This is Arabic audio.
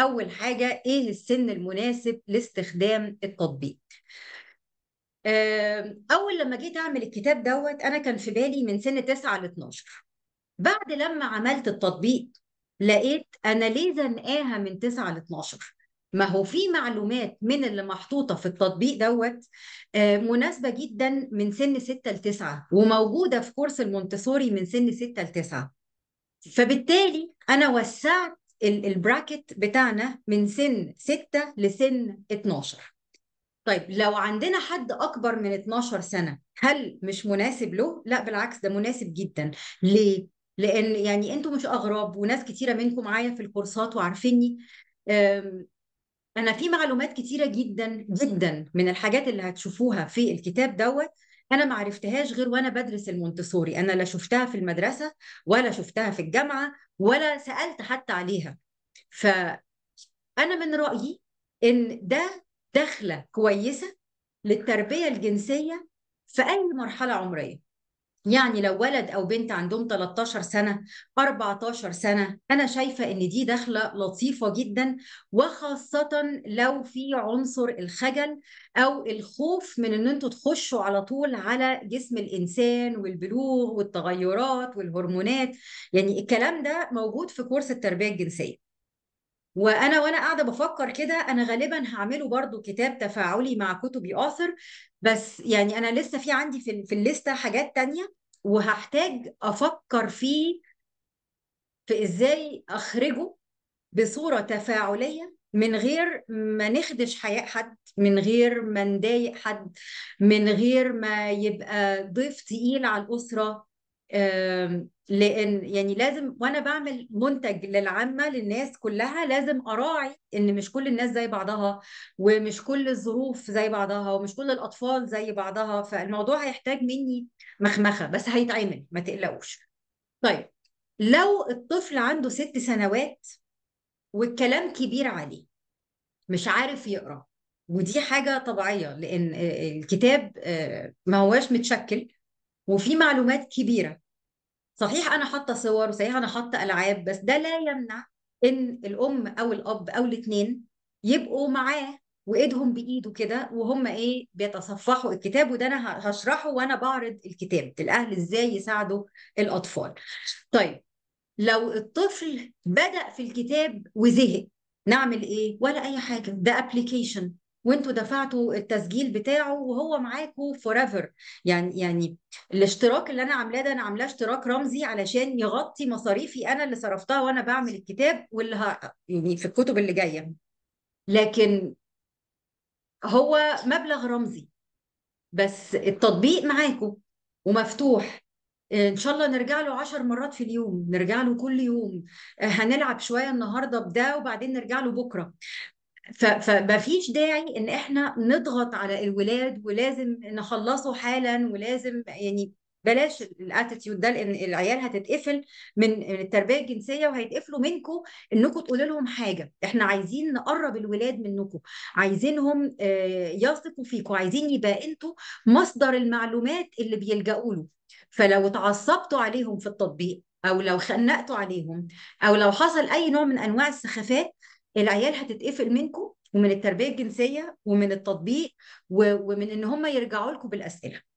اول حاجه ايه السن المناسب لاستخدام التطبيق اول لما جيت اعمل الكتاب دوت انا كان في بالي من سن 9 ل 12 بعد لما عملت التطبيق لقيت انا ليه زنقاها من 9 ل 12 ما هو في معلومات من اللي محطوطه في التطبيق دوت مناسبه جدا من سن 6 ل 9 وموجوده في كورس المونتسوري من سن 6 ل 9 فبالتالي انا وسعت البراكت بتاعنا من سن 6 لسن 12 طيب لو عندنا حد اكبر من 12 سنه هل مش مناسب له لا بالعكس ده مناسب جدا ليه لان يعني انتوا مش اغراب وناس كتيره منكم معايا في الكورسات وعارفيني انا في معلومات كتيره جدا جدا من الحاجات اللي هتشوفوها في الكتاب دوت انا ما عرفتهاش غير وانا بدرس المونتسوري انا لا شفتها في المدرسه ولا شفتها في الجامعه ولا سالت حتى عليها ف انا من رايي ان ده دخله كويسه للتربيه الجنسيه في اي مرحله عمريه يعني لو ولد او بنت عندهم 13 سنه 14 سنه انا شايفه ان دي دخله لطيفه جدا وخاصه لو في عنصر الخجل او الخوف من ان انتوا تخشوا على طول على جسم الانسان والبلوغ والتغيرات والهرمونات يعني الكلام ده موجود في كورس التربيه الجنسيه وانا وانا قاعده بفكر كده انا غالبا هعمله برضو كتاب تفاعلي مع كتبي اوثر بس يعني انا لسه في عندي في, في الليسته حاجات تانية وهحتاج افكر فيه في ازاي اخرجه بصوره تفاعليه من غير ما نخدش حياء حد من غير ما نضايق حد من غير ما يبقى ضيف تقيل على الاسره لان يعني لازم وانا بعمل منتج للعامه للناس كلها لازم اراعي ان مش كل الناس زي بعضها ومش كل الظروف زي بعضها ومش كل الاطفال زي بعضها فالموضوع هيحتاج مني مخمخه بس هيتعمل ما تقلقوش طيب لو الطفل عنده ست سنوات والكلام كبير عليه مش عارف يقرا ودي حاجه طبيعيه لان آه، الكتاب آه، ما هواش متشكل وفي معلومات كبيره صحيح انا حاطه صور وصحيح انا حاطه العاب بس ده لا يمنع ان الام او الاب او الاثنين يبقوا معاه وايدهم بايده كده وهم ايه بيتصفحوا الكتاب وده انا هشرحه وانا بعرض الكتاب الاهل ازاي يساعدوا الاطفال طيب لو الطفل بدا في الكتاب وزهق نعمل ايه ولا اي حاجه ده ابلكيشن وانتوا دفعتوا التسجيل بتاعه وهو معاكم فور ايفر يعني يعني الاشتراك اللي انا عاملاه ده انا عاملاه اشتراك رمزي علشان يغطي مصاريفي انا اللي صرفتها وانا بعمل الكتاب واللي ه... يعني في الكتب اللي جايه لكن هو مبلغ رمزي بس التطبيق معاكم ومفتوح ان شاء الله نرجع له 10 مرات في اليوم نرجع له كل يوم آه، هنلعب شويه النهارده بده وبعدين نرجع له بكره فما فيش داعي ان احنا نضغط على الولاد ولازم نخلصه حالا ولازم يعني بلاش الاتيتيود ده لان العيال هتتقفل من التربيه الجنسيه وهيتقفلوا منكم انكم تقولوا لهم حاجه احنا عايزين نقرب الولاد منكم عايزينهم آه، يثقوا فيكم عايزين يبقى انتوا مصدر المعلومات اللي بيلجأوا له فلو اتعصبتوا عليهم في التطبيق او لو خنقتوا عليهم او لو حصل اي نوع من انواع السخافات العيال هتتقفل منكم ومن التربيه الجنسيه ومن التطبيق ومن ان هم يرجعوا لكم بالاسئله